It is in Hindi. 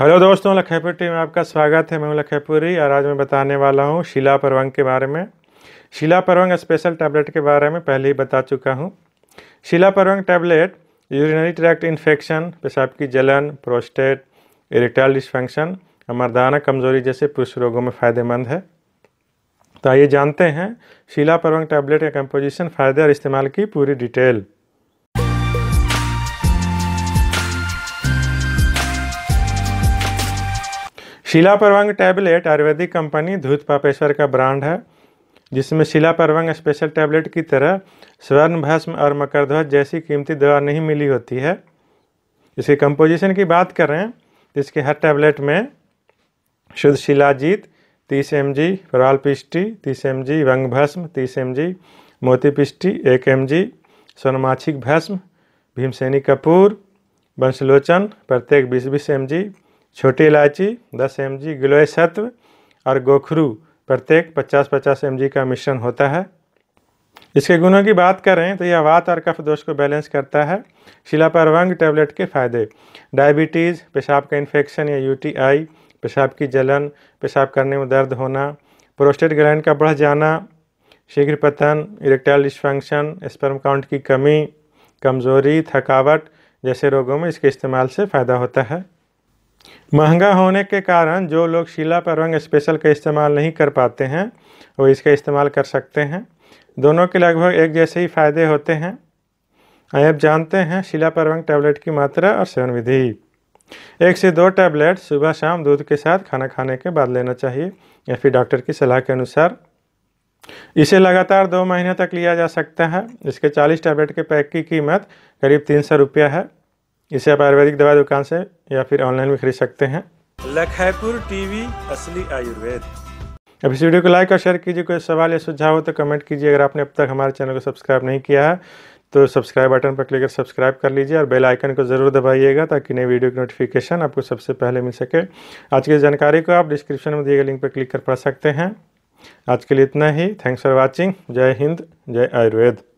हेलो दोस्तों टीम में आपका स्वागत है मैं हूं लखीपुरी और आज मैं बताने वाला हूं शिला परवंग के बारे में शिला परवंग स्पेशल टैबलेट के बारे में पहले ही बता चुका हूं शिला परवंग टैबलेट यूरिनरी ट्रैक्ट इन्फेक्शन पेशाब की जलन प्रोस्टेट इरेक्टाइल डिस्फंक्शन और मर्दाना कमजोरी जैसे पुरुष रोगों में फ़ायदेमंद है तो आइए जानते हैं शिला परवंग टैबलेट का कंपोजिशन फ़ायदे और इस्तेमाल की पूरी डिटेल शिला परवंग टैबलेट आयुर्वेदिक कंपनी धूत पापेश्वर का ब्रांड है जिसमें शिला परवंग स्पेशल टैबलेट की तरह स्वर्ण भस्म और मकरध्वज जैसी कीमती दवा नहीं मिली होती है इसके कंपोजिशन की बात करें तो इसके हर टैबलेट में शुद्ध शिलाजीत तीस एम जी प्रवाल पिष्टी तीस एम जी वंग भस्म तीस एम जी मोती पिष्टी एक एम जी स्वर्णमाछिक भस्म भीमसेनी कपूर वंशलोचन प्रत्येक बीस बीस एम जी छोटी इलायची 10 एम जी गिलोय सत्व और गोखरू प्रत्येक 50-50 एम का मिश्रण होता है इसके गुणों की बात करें तो यह वात और कफ दोष को बैलेंस करता है शिलापरवंग टैबलेट के फ़ायदे डायबिटीज़ पेशाब का इन्फेक्शन या यूटीआई पेशाब की जलन पेशाब करने में दर्द होना प्रोस्टेट ग्रैंड का बढ़ जाना शीघ्र पतन इरेक्टाइल डिस्फंक्शन स्पर्म काउंट की कमी कमज़ोरी थकावट जैसे रोगों में इसके इस्तेमाल से फ़ायदा होता है महंगा होने के कारण जो लोग शिला परवंग स्पेशल का इस्तेमाल नहीं कर पाते हैं वो इसका इस्तेमाल कर सकते हैं दोनों के लगभग एक जैसे ही फ़ायदे होते हैं आप जानते हैं शिला परवंग टैबलेट की मात्रा और सेवन विधि एक से दो टैबलेट सुबह शाम दूध के साथ खाना खाने के बाद लेना चाहिए या फिर डॉक्टर की सलाह के अनुसार इसे लगातार दो महीने तक लिया जा सकता है इसके 40 टैबलेट के पैक की कीमत करीब तीन सौ रुपया है इसे आप आयुर्वेदिक दवा दुकान से या फिर ऑनलाइन भी खरीद सकते हैं लखपुर टीवी असली आयुर्वेद अब इस वीडियो को लाइक और शेयर कीजिए कोई सवाल या सुझाव हो तो कमेंट कीजिए अगर आपने अब तक हमारे चैनल को सब्सक्राइब नहीं किया है तो सब्सक्राइब बटन पर क्लिक कर सब्सक्राइब कर लीजिए और बेल आइकन को ज़रूर दबाइएगा ताकि नई वीडियो की नोटिफिकेशन आपको सबसे पहले मिल सके आज की जानकारी को आप डिस्क्रिप्शन में दिए गए लिंक पर क्लिक कर पढ़ सकते हैं आज के लिए इतना ही थैंक्स फॉर वॉचिंग जय हिंद जय आयुर्वेद